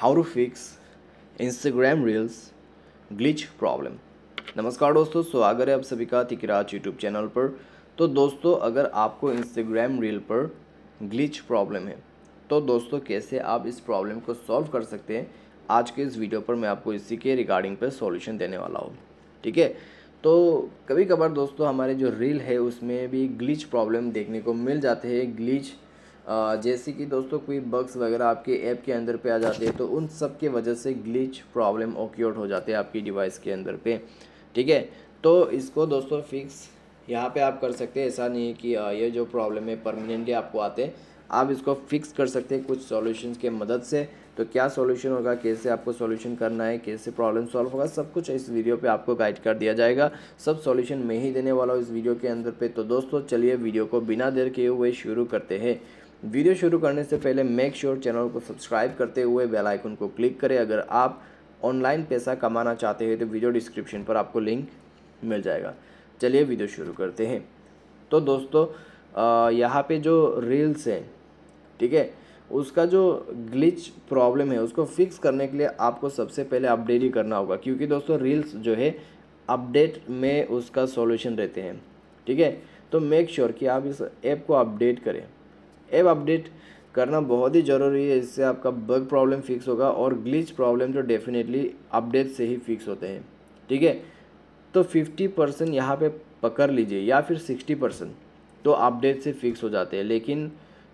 how to fix Instagram reels glitch problem नमस्कार दोस्तों स्वागत है आप सभी का तिकराज यूट्यूब चैनल पर तो दोस्तों अगर आपको इंस्टाग्राम रील पर ग्लिच प्रॉब्लम है तो दोस्तों कैसे आप इस प्रॉब्लम को सॉल्व कर सकते हैं आज के इस वीडियो पर मैं आपको इसी के रिगार्डिंग पर सॉल्यूशन देने वाला हूँ ठीक है तो कभी कभार दोस्तों हमारे जो रील है उसमें भी ग्लिच प्रॉब्लम देखने को मिल जाते हैं ग्लिच जैसे कि दोस्तों कोई बग्स वगैरह आपके ऐप के अंदर पे आ जाते हैं तो उन सब के वजह से ग्लिच प्रॉब्लम ओक्योर हो जाते हैं आपकी डिवाइस के अंदर पे ठीक है तो इसको दोस्तों फिक्स यहाँ पे आप कर सकते हैं ऐसा नहीं है कि ये जो प्रॉब्लम है परमानेंटली आपको आते हैं आप इसको फिक्स कर सकते हैं कुछ सोल्यूशन के मदद से तो क्या सॉल्यूशन होगा कैसे आपको सॉल्यूशन करना है कैसे प्रॉब्लम सॉल्व होगा सब कुछ इस वीडियो पे आपको गाइड कर दिया जाएगा सब सॉल्यूशन मैं ही देने वाला हूँ इस वीडियो के अंदर पे तो दोस्तों चलिए वीडियो को बिना देर के हुए शुरू करते हैं वीडियो शुरू करने से पहले मेक श्योर sure चैनल को सब्सक्राइब करते हुए बेल आइकन को क्लिक करें अगर आप ऑनलाइन पैसा कमाना चाहते हैं तो वीडियो डिस्क्रिप्शन पर आपको लिंक मिल जाएगा चलिए वीडियो शुरू करते हैं तो दोस्तों यहाँ पे जो रील्स हैं ठीक है उसका जो ग्लिच प्रॉब्लम है उसको फिक्स करने के लिए आपको सबसे पहले अपडेट ही करना होगा क्योंकि दोस्तों रील्स जो है अपडेट में उसका सॉल्यूशन रहते हैं ठीक है तो मेक श्योर sure कि आप इस ऐप को अपडेट करें ऐप अपडेट करना बहुत ही ज़रूरी है इससे आपका बग प्रॉब्लम फिक्स होगा और ग्लिच प्रॉब्लम तो डेफिनेटली अपडेट से ही फिक्स होते हैं ठीक है तो फिफ्टी परसेंट यहाँ पर पकड़ लीजिए या फिर सिक्सटी परसेंट तो अपडेट से फिक्स हो जाते हैं लेकिन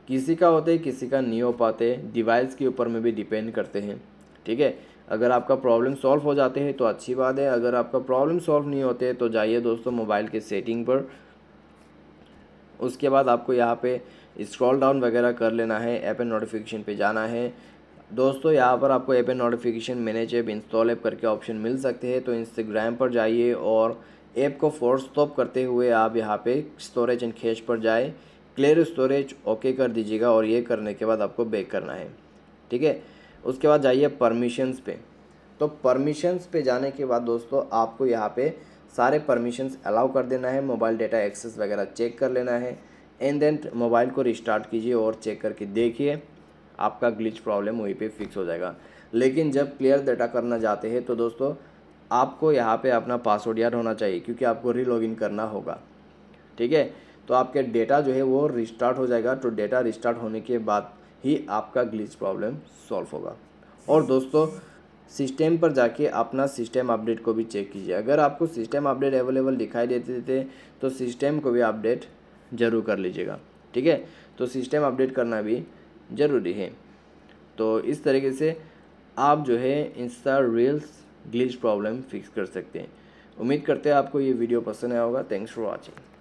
किसी का होते किसी का नहीं हो पाते डिवाइस के ऊपर में भी डिपेंड करते हैं ठीक है अगर आपका प्रॉब्लम सॉल्व हो जाते हैं तो अच्छी बात है अगर आपका प्रॉब्लम सॉल्व नहीं होते तो जाइए दोस्तों मोबाइल के सेटिंग पर उसके बाद आपको यहाँ पर स्क्रॉल डाउन वगैरह कर लेना है ऐप एंड नोटिफिकेशन पे जाना है दोस्तों यहाँ पर आपको app and notification manage app install app करके ऑप्शन मिल सकते हैं तो इंस्टाग्राम पर जाइए और ऐप को फोर्स स्टॉप करते हुए आप यहाँ पे स्टोरेज एंड खेच पर जाए क्लियर स्टोरेज ओके कर दीजिएगा और ये करने के बाद आपको बैक करना है ठीक है उसके बाद जाइए परमिशंस पे तो परमिशंस पे जाने के बाद दोस्तों आपको यहाँ पे सारे परमिशंस अलाउ कर देना है मोबाइल डेटा एक्सेस वगैरह चेक कर लेना है एंड देन मोबाइल को रिस्टार्ट कीजिए और चेक करके देखिए आपका ग्लिच प्रॉब्लम वहीं पे फिक्स हो जाएगा लेकिन जब क्लियर डाटा करना चाहते हैं तो दोस्तों आपको यहाँ पे अपना पासवर्ड याद होना चाहिए क्योंकि आपको री करना होगा ठीक है तो आपके डेटा जो है वो रिस्टार्ट हो जाएगा तो डेटा रिस्टार्ट होने के बाद ही आपका ग्लिच प्रॉब्लम सॉल्व होगा और दोस्तों सिस्टम पर जाके अपना सिस्टम अपडेट को भी चेक कीजिए अगर आपको सिस्टम अपडेट अवेलेबल दिखाई देते थे तो सिस्टम को भी अपडेट ज़रूर कर लीजिएगा ठीक है तो सिस्टम अपडेट करना भी ज़रूरी है तो इस तरीके से आप जो है Insta reels glitch problem fix कर सकते हैं उम्मीद करते हैं आपको ये वीडियो पसंद आया होगा थैंक्स फॉर वॉचिंग